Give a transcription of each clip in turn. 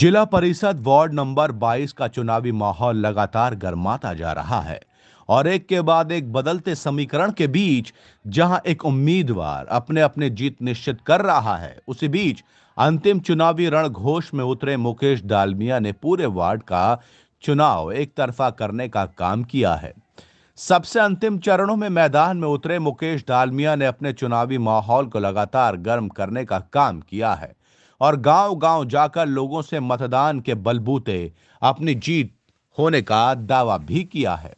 जिला परिषद ward number 22 का चुनावी माहौल लगातार गर्माता जा रहा है और एक के बाद एक बदलते समीकरण के बीच जहां एक उम्मीदवार अपने अपने जीत निश्चित कर रहा है उसी बीच अंतिम चुनावी रणघोष में उतरे मुकेश डालमिया ने पूरे वार्ड का चुनाव एक तरफा करने का काम किया है सबसे अंतिम चरणों में मैदान में उतरे मुकेश डालमिया ने अपने चुनावी माहौल को लगातार गर्म करने का काम किया है और गांव-गांव जाकर लोगों से मतदान के बलबूते अपनी जीत होने का दावा भी किया है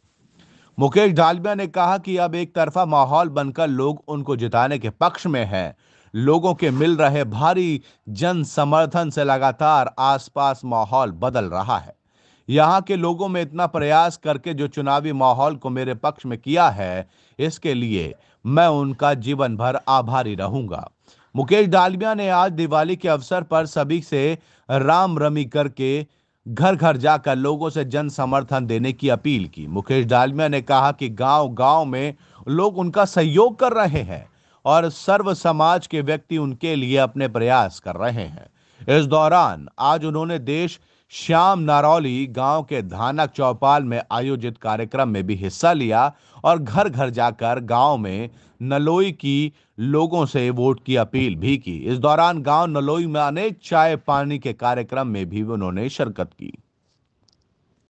मुकेश डालमिया ने कहा कि अब एक तरफा माहौल बनकर लोग उनको जिताने के पक्ष में हैं लोगों के मिल रहे भारी जन समर्थन से लगातार आसपास माहौल बदल रहा है यहाँ के लोगों में इतना प्रयास करके जो चुनावी माहौल को मेरे पक्ष में किया है इसके लिए मैं उनका जीवन भर आभारी रहूंगा मुकेश डालमिया ने आज दिवाली के अवसर पर सभी से राम रमी करके घर घर जाकर लोगों से जन समर्थन देने की अपील की मुकेश डालमिया ने कहा कि गांव गांव में लोग उनका सहयोग कर रहे हैं और सर्व समाज के व्यक्ति उनके लिए अपने प्रयास कर रहे हैं इस दौरान आज उन्होंने देश श्याम नारौली गांव के धानक चौपाल में आयोजित कार्यक्रम में भी हिस्सा लिया और घर घर जाकर गांव में नलोई की लोगों से वोट की अपील भी की इस दौरान गांव नलोई में अनेक चाय पानी के कार्यक्रम में भी उन्होंने शिरकत की